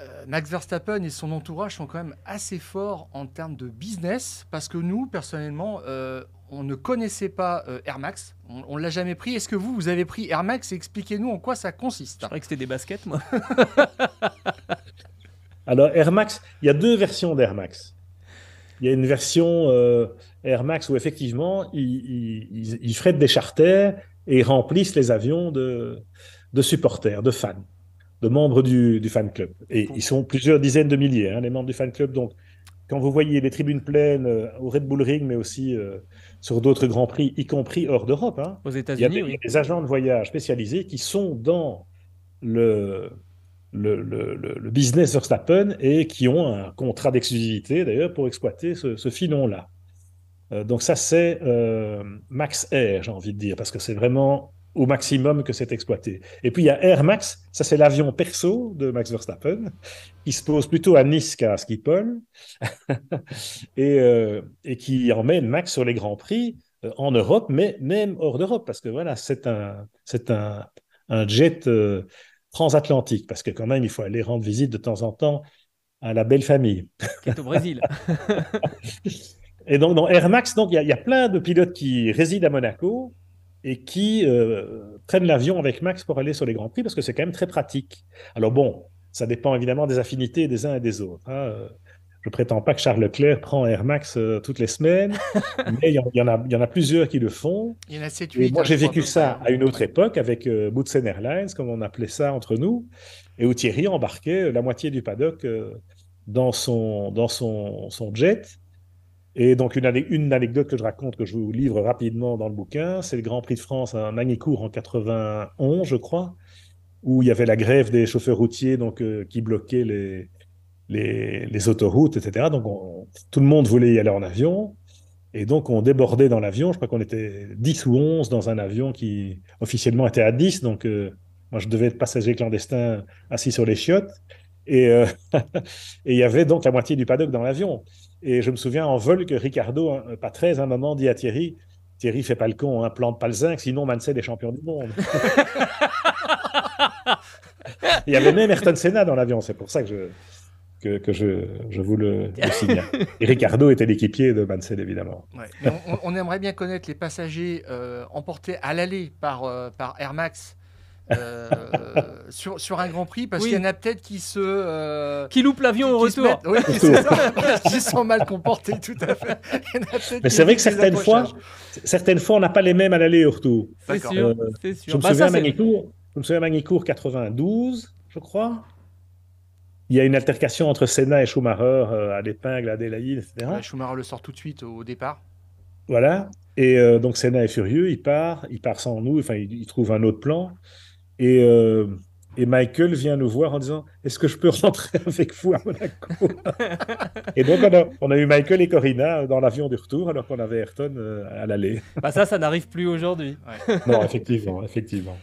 Euh, Max Verstappen et son entourage sont quand même assez forts en termes de business parce que nous, personnellement, euh, on ne connaissait pas euh, Air Max. On ne l'a jamais pris. Est-ce que vous, vous avez pris Air Max Expliquez-nous en quoi ça consiste. C'est vrai que c'était des baskets, moi. Alors, Air Max, il y a deux versions d'Air Max. Il y a une version euh, Air Max où effectivement, ils, ils, des charters et remplissent les avions de supporters, de fans de membres du, fan club. Et ils sont plusieurs dizaines de milliers, hein, les membres du fan club. Donc, quand vous voyez les tribunes pleines euh, au Red Bull Ring, mais aussi euh, sur d'autres grands prix, y compris hors d'Europe, hein, aux États-Unis, il, y a des agents de voyage spécialisés qui sont dans le, le, le, le business Verstappen et qui ont un contrat d'exclusivité d'ailleurs pour exploiter ce, filon-là. Euh, donc ça c'est Max Air, j'ai envie de dire, parce que c'est vraiment au maximum que c'est exploité. Et puis il y a Air Max, ça c'est l'avion perso de Max Verstappen, qui se pose plutôt à Nice qu'à Schiphol, et, euh, et, qui emmène Max sur les Grands Prix euh, en Europe, mais même hors d'Europe, parce que voilà, c'est un, c'est un, jet euh, transatlantique, parce que quand même il faut aller rendre visite de temps en temps à la belle famille. Qui est au Brésil. et donc dans Air Max, il y, a plein de pilotes qui résident à Monaco et qui traînent euh, prennent l'avion avec Max pour aller sur les Grands Prix parce que c'est quand même très pratique. Alors bon, ça dépend évidemment des affinités des uns et des autres. Hein. Euh, je prétends pas que Charles Leclerc prend Air Max euh, toutes les semaines, mais il y, en a, plusieurs qui le font. Il y en a moi, hein, j'ai vécu ça à une autre époque avec euh, Airlines, comme on appelait ça entre nous, et où Thierry embarquait la moitié du paddock dans, son, dans son jet et donc, une, une, anecdote que je raconte, que je vous livre rapidement dans le bouquin, c'est le Grand Prix de France à Magny-Cours en 91, je crois, où il y avait la grève des chauffeurs routiers donc, euh, qui bloquaient les, les, autoroutes, etc. Donc, tout le monde voulait y aller en avion. Et donc, on débordait dans l'avion. Je crois qu'on était 10 ou 11 dans un avion qui officiellement était à 10. Donc, euh, moi, je devais être passager clandestin assis sur les chiottes. Euh, et il y avait donc la moitié du paddock dans l'avion. Et je me souviens en vol que Ricardo, pas très, un moment, dit à Thierry Thierry, fais pas le con, hein, plante pas le zinc, sinon Mansell est champion du monde. il y avait même Ayrton Senna dans l'avion, c'est pour ça que je, que, je, je, vous le, signe. signale. Et Ricardo était l'équipier de Mansell, évidemment. On, aimerait bien connaître les passagers euh, emportés à l'aller par, euh, par Air Max euh, sur, sur un Grand Prix, parce qu'il y en a peut-être qui se. Euh, qui loupent l'avion au retour. Oui, c'est ça, qui sont mal comportés, tout à fait. Mais c'est vrai que certaines fois, certaines fois, on n'a pas les mêmes à l'aller au retour. C'est sûr, euh, c'est bah, Je me souviens à Magnicourt, 92, je crois. Il y a une altercation entre Senna et Schumacher à l'épingle, à Delaïde, etc. Schumacher le sort tout de suite au départ. Voilà. Et donc Senna est furieux, il part, il part sans nous, enfin il trouve un autre plan. Euh, et, Michael vient nous voir en disant Est-ce que je peux rentrer avec vous à Monaco Et donc, on a, on a, eu Michael et Corinna dans l'avion du retour, alors qu'on avait Ayrton euh, à l'aller. Bah, ça, ça n'arrive plus aujourd'hui. non, effectivement, effectivement.